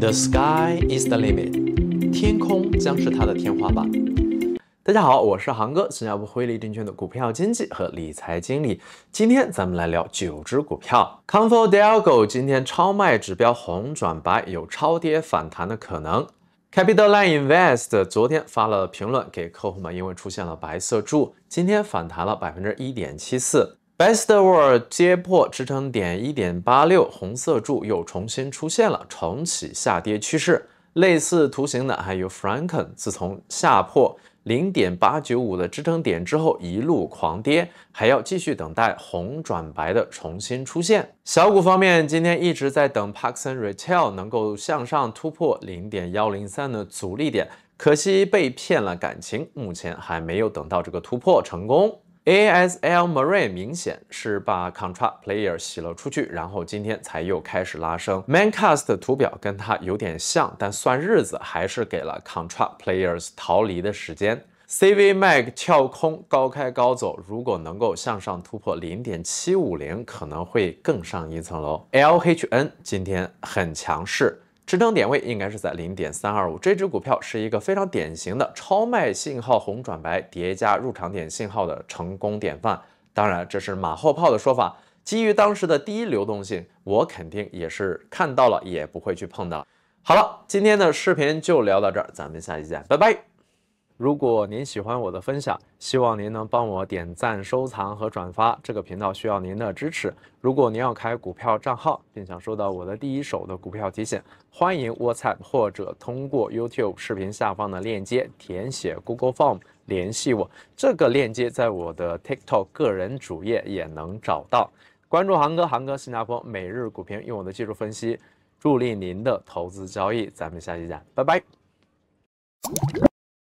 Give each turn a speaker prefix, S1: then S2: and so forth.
S1: The sky is the limit，天空将是它的天花板。大家好，我是航哥，新加坡辉利证券的股票经纪和理财经理。今天咱们来聊九只股票。Confor Delgo 今天超卖指标红转白，有超跌反弹的可能。Capital Line Invest 昨天发了评论给客户们，因为出现了白色柱，今天反弹了百分之一点七四。Bestwor 接破支撑点1.86，红色柱又重新出现了，重启下跌趋势。类似图形的还有 Franken，自从下破0.895的支撑点之后，一路狂跌，还要继续等待红转白的重新出现。小股方面，今天一直在等 Paxson Retail 能够向上突破0.103的阻力点，可惜被骗了感情，目前还没有等到这个突破成功。a s l m a r i n 明显是把 c o n t r a p l a y e r 洗了出去，然后今天才又开始拉升。Mancast 的图表跟它有点像，但算日子还是给了 Contraplayers 逃离的时间。CV Mag 跳空高开高走，如果能够向上突破零点七五零，可能会更上一层楼。LHN 今天很强势。支撑点位应该是在零点三二五。这只股票是一个非常典型的超卖信号，红转白叠加入场点信号的成功典范。当然，这是马后炮的说法。基于当时的第一流动性，我肯定也是看到了，也不会去碰的。好了，今天的视频就聊到这儿，咱们下期见，拜拜。如果您喜欢我的分享，希望您能帮我点赞、收藏和转发，这个频道需要您的支持。如果您要开股票账号，并想收到我的第一手的股票提醒，欢迎 WhatsApp 或者通过 YouTube 视频下方的链接填写 Google Form 联系我。这个链接在我的 TikTok 个人主页也能找到。关注航哥，航哥新加坡每日股评，用我的技术分析助力您的投资交易。咱们下期见，拜拜。